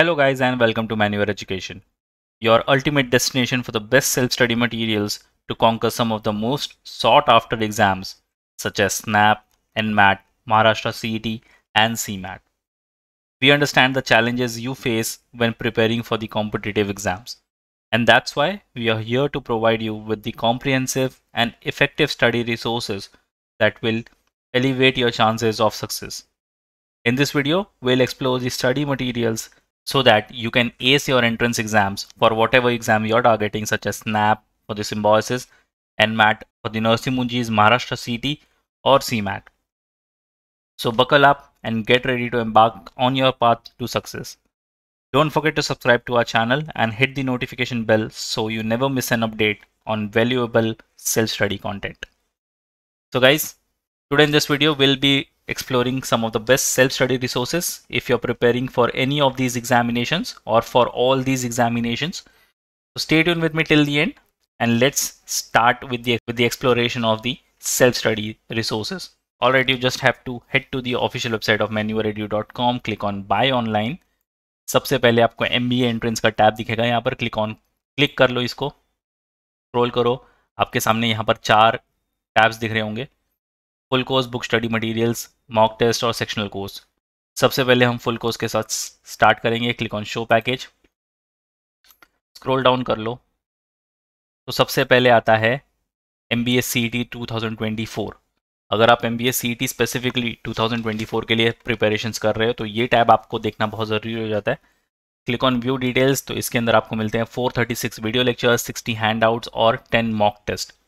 Hello guys and welcome to Manual Education, your ultimate destination for the best self-study materials to conquer some of the most sought-after exams such as SNAP, NMAT, Maharashtra CET and CMAT. We understand the challenges you face when preparing for the competitive exams and that's why we are here to provide you with the comprehensive and effective study resources that will elevate your chances of success. In this video, we'll explore the study materials so that you can ace your entrance exams for whatever exam you're targeting, such as SNAP for the symbiosis, NMAT for the mungis Maharashtra CT or CMAT. So buckle up and get ready to embark on your path to success. Don't forget to subscribe to our channel and hit the notification bell so you never miss an update on valuable self-study content. So guys, Today in this video, we'll be exploring some of the best self-study resources if you're preparing for any of these examinations or for all these examinations. So stay tuned with me till the end and let's start with the, with the exploration of the self-study resources. Alright, you just have to head to the official website of manuaredu.com, click on buy online. सबसे पहले आपको MBA entrance का tab दिखेगा यहाँ पर click on click कर लो इसको scroll करो आपके सामने यहाँ पर चार टैब्स दिख रहे होंगे full course book study materials mock test और सेक्शनल कोर्स सबसे पहले हम फुल कोर्स के साथ स्टार्ट करेंगे click on show package scroll down कर लो तो सबसे पहले आता है M B S C T two thousand twenty four अगर आप M B S C T specifically two thousand twenty four के लिए प्रिपेरेशन कर रहे हो तो ये टैब आपको देखना बहुत ज़रूरी हो जाता है क्लिक ऑन व्यू डिटेल्स तो इसके अंदर आपको मिलते हैं four thirty six video lecture sixty handouts और ten mock test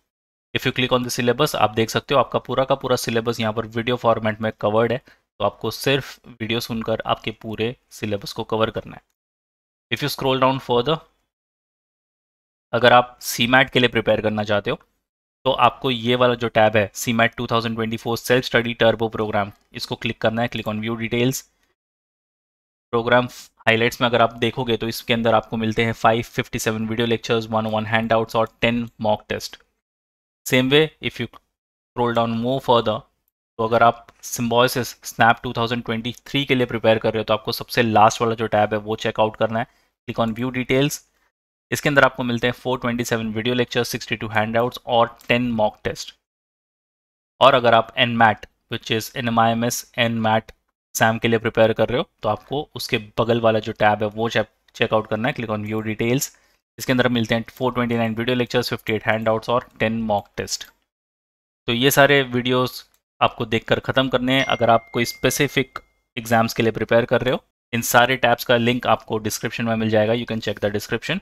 if you click on the syllabus आप देख सकते हो आपका पूरा का पूरा सिलेबस यहाँ पर वीडियो फॉर्मेट में कवर्ड है तो आपको सिर्फ वीडियो सुनकर आपके पूरे सिलेबस को कवर करना है if you scroll down for अगर आप सी के लिए प्रिपेयर करना चाहते हो तो आपको ये वाला जो टैब है C MAT two self study turbo programme इसको क्लिक करना है click on view details programme highlights में अगर आप देखोगे तो इसके अंदर आपको मिलते हैं 557 video lectures one one handouts और 10 mock test same way if you roll down move further तो अगर आप सिम्बॉयसिस स्नैप 2023 के लिए प्रिपेयर कर रहे हो तो आपको सबसे लास्ट वाला जो टैब है वो चेकआउट करना है क्लिक ऑन व्यू डिटेल्स इसके अंदर आपको मिलते हैं 427 वीडियो लेक्चर 62 आउट्स और 10 मॉक टेस्ट और अगर आप N MAT which is N M I M S N MAT exam के लिए प्रिपेयर कर रहे हो तो आपको उसके बगल वाला जो टैब है वो चेकआउट करना है क्लिक ऑन व्यू डिटेल्स इसके अंदर मिलते हैं 429 वीडियो लेक्चर्स 58 हैंडआउट्स और 10 मॉक टेस्ट तो ये सारे वीडियोस आपको देखकर ख़त्म करने हैं अगर आप कोई स्पेसिफिक एग्जाम्स के लिए प्रिपेयर कर रहे हो इन सारे टैब्स का लिंक आपको डिस्क्रिप्शन में मिल जाएगा you can check the description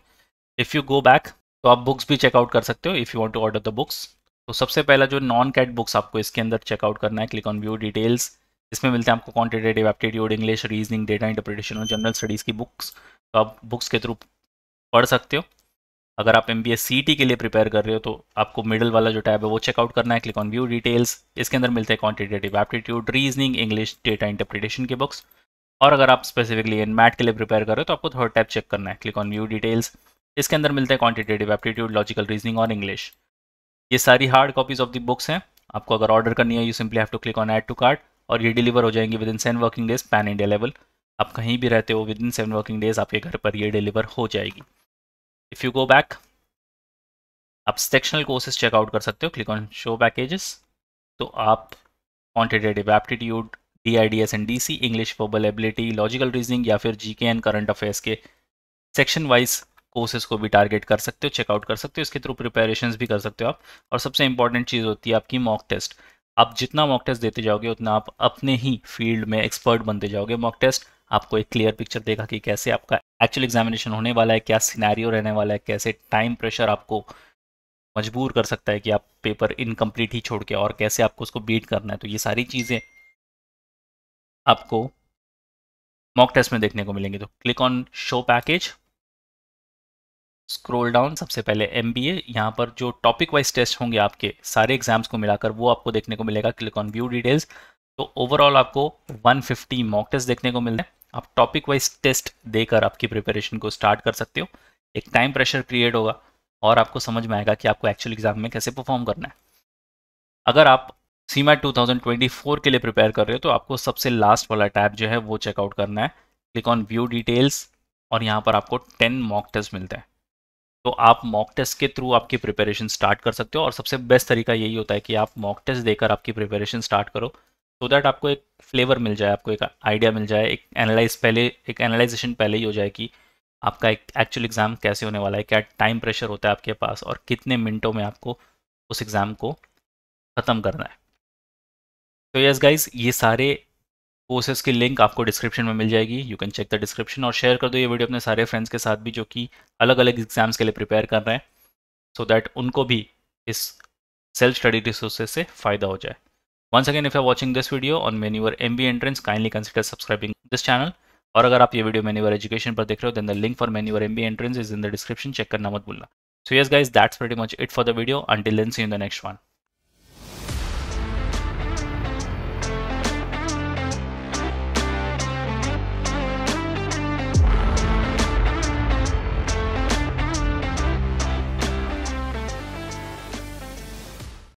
if you go back तो आप बुक्स भी चेकआउट कर सकते हो if you want to order the books तो सबसे पहला जो नॉन कैट बुक्स आपको इसके अंदर चेकआउट करना है क्लिक ऑन व्यू डिटेल्स इसमें मिलते हैं आपको quantitative aptitude English reasoning data interpretation और जनरल स्टडीज़ की बुक्स तो आप बुक्स के थ्रू पढ़ सकते हो अगर आप एम बी के लिए प्रिपेयर कर रहे हो तो आपको मिडल वाला जो टैब है वो चेकआउट करना है क्लिक ऑन व्यू डिटेल्स इसके अंदर मिलते हैं quantitative aptitude reasoning English data interpretation के बुक्स और अगर आप स्पेसिफिकली एन मैट के लिए प्रिपेयर कर रहे हो तो आपको थर्ड टैब चेक करना है क्लिक ऑन व्यू डिटेल्स इसके अंदर मिलते हैं क्वांटिटेटिव एप्टीट्यूड लॉजिकल रीजनिंग और इंग्लिश ये सारी hard copies of the books हैं आपको अगर ऑर्डर करनी है you simply have to click on add to cart और ये डिलीवर हो जाएंगी within seven working days pan India level आप कहीं भी रहते हो within seven working days आपके घर पर ये डिलीवर हो जाएगी इफ यू गो बैक आप सेक्शनल कोर्सेज चेकआउट कर सकते हो क्लिक ऑन शो पैकेजेस तो आप quantitative aptitude D I D S and D C English verbal ability logical reasoning या फिर G K N current affairs के सेक्शन वाइज कोर्सेज को भी टारगेट कर सकते हो चेकआउट कर सकते हो इसके थ्रू प्रिपेरेशन भी कर सकते हो आप और सबसे इंपॉर्टेंट चीज़ होती है आपकी मॉक टेस्ट आप जितना मॉक टेस्ट देते जाओगे उतना आप अपने ही फील्ड में एक्सपर्ट बनते जाओगे मॉक टेस्ट आपको एक क्लियर पिक्चर देगा कि कैसे आपका एक्चुअल एग्जामिनेशन होने वाला है क्या सिनेरियो रहने वाला है कैसे टाइम प्रेशर आपको मजबूर कर सकता है कि आप पेपर इनकम्प्लीट ही छोड़ के और कैसे आपको उसको बीट करना है तो ये सारी चीज़ें आपको मॉक टेस्ट में देखने को मिलेंगे तो click on show package scroll down सबसे पहले एम बी ए यहाँ पर जो टॉपिक वाइज टेस्ट होंगे आपके सारे एग्जाम्स को मिलाकर वो आपको देखने को मिलेगा क्लिक ऑन व्यू डिटेल्स तो ओवरऑल आपको 150 मॉक टेस्ट देखने को मिल रहे हैं आप टॉपिक वाइज टेस्ट देकर आपकी प्रिपरेशन को स्टार्ट कर सकते हो एक टाइम प्रेशर क्रिएट होगा और आपको समझ में आएगा कि आपको एक्चुअल एग्जाम में कैसे परफॉर्म करना है अगर आप सीमा 2024 के लिए प्रिपेयर कर रहे हो तो आपको सबसे लास्ट वाला टैब जो है वो चेकआउट करना है क्लिक ऑन व्यू डिटेल्स और यहाँ पर आपको 10 मॉक टेस्ट मिलते हैं तो आप मॉक टेस्ट के थ्रू आपकी प्रिपरेशन स्टार्ट कर सकते हो और सबसे बेस्ट तरीका यही होता है कि आप मॉक टेस्ट देकर आपकी प्रिपरेशन स्टार्ट करो सो so दैट आपको एक फ्लेवर मिल जाए आपको एक आइडिया मिल जाए एक एनालाइज पहले एक एनालाइजेशन पहले ही हो जाए कि आपका एक एक्चुअल एग्ज़ाम कैसे होने वाला है क्या टाइम प्रेशर होता है आपके पास और कितने मिनटों में आपको उस एग्ज़ाम को ख़त्म करना है तो यस गाइज ये सारे कोर्सेज की लिंक आपको डिस्क्रिप्शन में मिल जाएगी you can check the description और शेयर कर दो ये वीडियो अपने सारे फ्रेंड्स के साथ भी जो कि अलग अलग एग्जाम्स के लिए प्रिपेयर कर रहे हैं सो so दैट उनको भी इस सेल्फ स्टडी रिसोर्सेज से फ़ायदा हो जाए once again if you're watching this video on maneuver mb entrance kindly consider subscribing this channel और अगर आप ये वीडियो मेन्यूवर एजुकेशन पर देख रहे हो then the link for maneuver MB entrance is in the description check करना मत भूलना so yes guys that's very much it for the video until then see in the next one